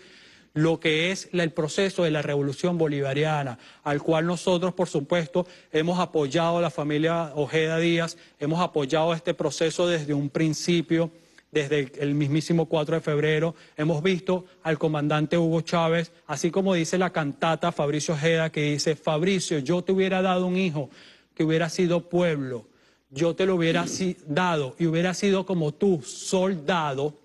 lo que es el proceso de la revolución bolivariana, al cual nosotros, por supuesto, hemos apoyado a la familia Ojeda Díaz, hemos apoyado este proceso desde un principio desde el mismísimo 4 de febrero. Hemos visto al comandante Hugo Chávez, así como dice la cantata Fabricio Ojeda, que dice, Fabricio, yo te hubiera dado un hijo que hubiera sido pueblo, yo te lo hubiera dado y hubiera sido como tú, soldado.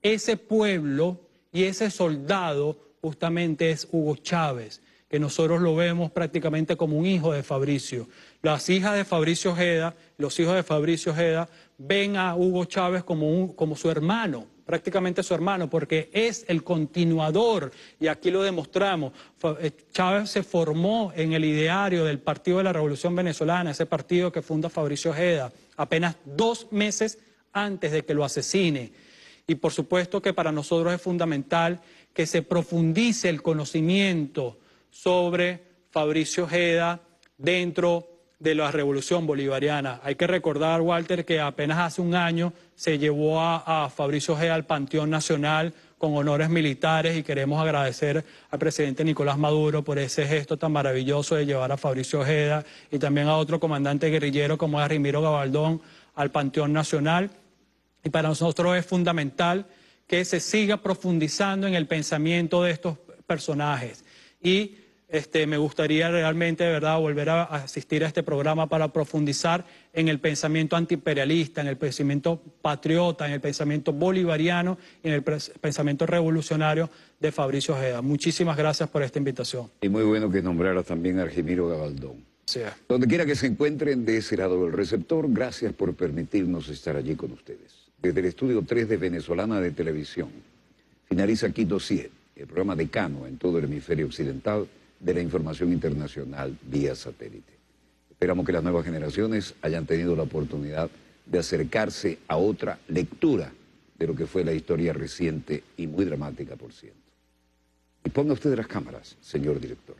Ese pueblo y ese soldado justamente es Hugo Chávez que nosotros lo vemos prácticamente como un hijo de Fabricio. Las hijas de Fabricio Ojeda, los hijos de Fabricio Ojeda ven a Hugo Chávez como, como su hermano, prácticamente su hermano, porque es el continuador, y aquí lo demostramos. Eh, Chávez se formó en el ideario del Partido de la Revolución Venezolana, ese partido que funda Fabricio Ojeda, apenas dos meses antes de que lo asesine. Y por supuesto que para nosotros es fundamental que se profundice el conocimiento sobre Fabricio Ojeda dentro de la revolución bolivariana. Hay que recordar, Walter, que apenas hace un año se llevó a, Fabricio Ojeda al Panteón Nacional con honores militares y queremos agradecer al presidente Nicolás Maduro por ese gesto tan maravilloso de llevar a Fabricio Ojeda y también a otro comandante guerrillero como es Rimiro Gabaldón al Panteón Nacional. Y para nosotros es fundamental que se siga profundizando en el pensamiento de estos personajes y este, me gustaría realmente, de ¿verdad?, volver a asistir a este programa para profundizar en el pensamiento antiimperialista, en el pensamiento patriota, en el pensamiento bolivariano y en el pensamiento revolucionario de Fabricio Ojeda. Muchísimas gracias por esta invitación. Y muy bueno que nombrara también a Argemiro Gabaldón. Sí. Donde quiera que se encuentren de ese lado del receptor, gracias por permitirnos estar allí con ustedes. Desde el estudio 3 de Venezolana de Televisión, finaliza aquí 200, el programa de Cano en todo el hemisferio occidental de la información internacional vía satélite. Esperamos que las nuevas generaciones hayan tenido la oportunidad de acercarse a otra lectura de lo que fue la historia reciente y muy dramática, por cierto. Y ponga usted las cámaras, señor director.